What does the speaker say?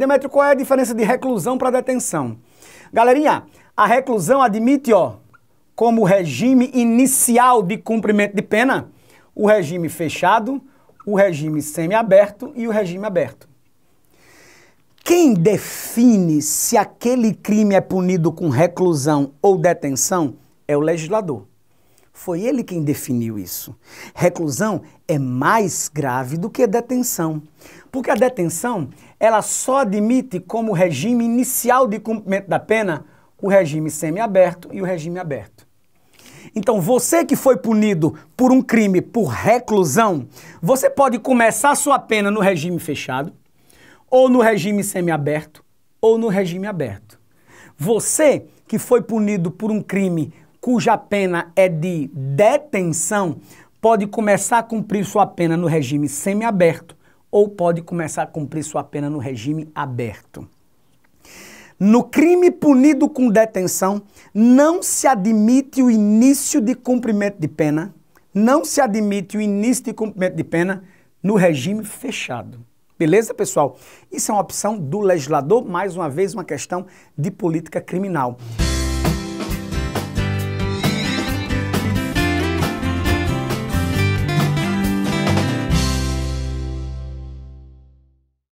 Demetrio, qual é a diferença de reclusão para detenção? Galerinha, a reclusão admite, ó, como regime inicial de cumprimento de pena, o regime fechado, o regime semiaberto e o regime aberto. Quem define se aquele crime é punido com reclusão ou detenção é o legislador. Foi ele quem definiu isso. Reclusão é mais grave do que detenção, porque a detenção ela só admite como regime inicial de cumprimento da pena o regime semiaberto e o regime aberto. Então, você que foi punido por um crime por reclusão, você pode começar sua pena no regime fechado, ou no regime semiaberto, ou no regime aberto. Você que foi punido por um crime cuja pena é de detenção, pode começar a cumprir sua pena no regime semiaberto ou pode começar a cumprir sua pena no regime aberto. No crime punido com detenção, não se admite o início de cumprimento de pena, não se admite o início de cumprimento de pena no regime fechado. Beleza, pessoal? Isso é uma opção do legislador, mais uma vez, uma questão de política criminal.